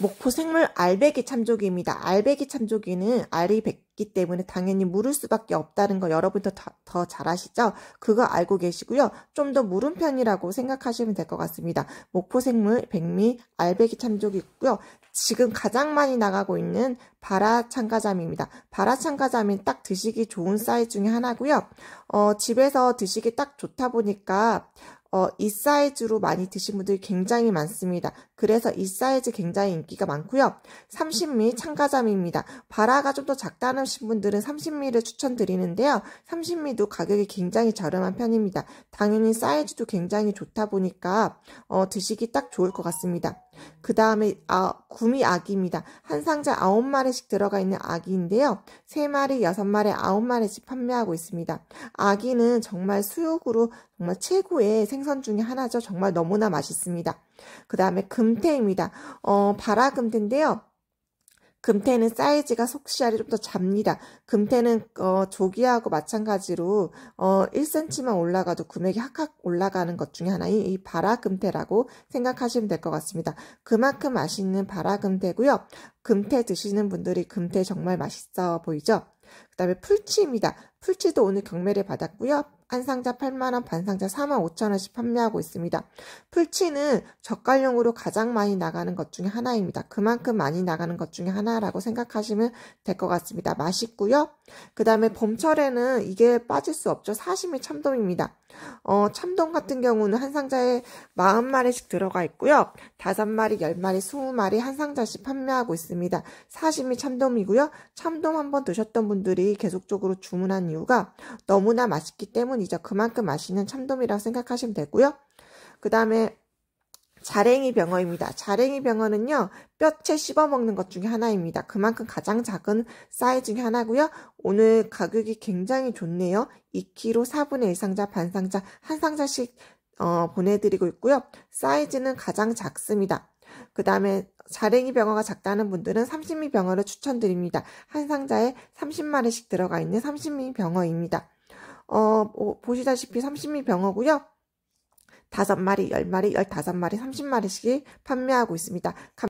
목포 생물 알배기 참조기입니다. 알배기 참조기는 알이 뱉기 때문에 당연히 물을 수밖에 없다는 거 여러분도 더, 더잘 아시죠? 그거 알고 계시고요. 좀 더 물은 편이라고 생각하시면 될 것 같습니다. 목포 생물 백미 알배기 참조기 있고요. 지금 가장 많이 나가고 있는 바라 참가자입니다 바라 참가자미딱 드시기 좋은 사이즈 중에 하나고요. 어, 집에서 드시기 딱 좋다 보니까 어, 이 사이즈로 많이 드신 분들이 굉장히 많습니다. 그래서 이 사이즈 굉장히 인기가 많고요. 30ml 참가자입니다. 바라가 좀 더 작다는 분들은 30ml를 추천드리는데요. 30ml도 가격이 굉장히 저렴한 편입니다. 당연히 사이즈도 굉장히 좋다 보니까 어, 드시기 딱 좋을 것 같습니다. 그 다음에 아, 구미 아기입니다. 한 상자 9마리씩 들어가 있는 아기인데요. 3마리, 6마리, 9마리씩 판매하고 있습니다. 아기는 정말 수육으로 정말 최고의 생선 중에 하나죠. 정말 너무나 맛있습니다. 그 다음에 금태입니다. 어, 바라금태인데요. 금태는 사이즈가 속시알이 좀 더 잡니다. 금태는 어, 조기하고 마찬가지로 어, 1cm만 올라가도 금액이 확확 올라가는 것 중에 하나인 이 바라금태라고 생각하시면 될 것 같습니다. 그만큼 맛있는 바라금태고요. 금태 드시는 분들이 금태 정말 맛있어 보이죠? 그 다음에 풀치입니다. 풀치도 오늘 경매를 받았고요. 한 상자 8만원, 반 상자 4만 5천원씩 판매하고 있습니다. 풀치는 젓갈용으로 가장 많이 나가는 것 중에 하나입니다. 그만큼 많이 나가는 것 중에 하나라고 생각하시면 될 것 같습니다. 맛있고요. 그 다음에 봄철에는 이게 빠질 수 없죠. 사심이 참돔입니다. 어, 참돔 같은 경우는 한 상자에 40마리씩 들어가 있고요. 5마리, 10마리, 20마리 한 상자씩 판매하고 있습니다. 사심이 참돔이고요. 참돔 한번 드셨던 분들이 계속적으로 주문한 이유가 너무나 맛있기 때문이죠. 그만큼 맛있는 참돔이라고 생각하시면 되고요. 그 다음에 자랭이 병어입니다. 자랭이 병어는요. 뼈채 씹어먹는 것 중에 하나입니다. 그만큼 가장 작은 사이즈 중에 하나고요. 오늘 가격이 굉장히 좋네요. 2kg 4분의 1상자, 반상자, 한 상자씩 어, 보내드리고 있고요. 사이즈는 가장 작습니다. 그 다음에 자랭이 병어가 작다는 분들은 30미 병어를 추천드립니다. 한 상자에 30마리씩 들어가 있는 30미 병어입니다. 어, 뭐 보시다시피 30미 병어고요. 5 마리, 1 0마리1 5 마리 3 0 마리씩 판매하고 있습니다.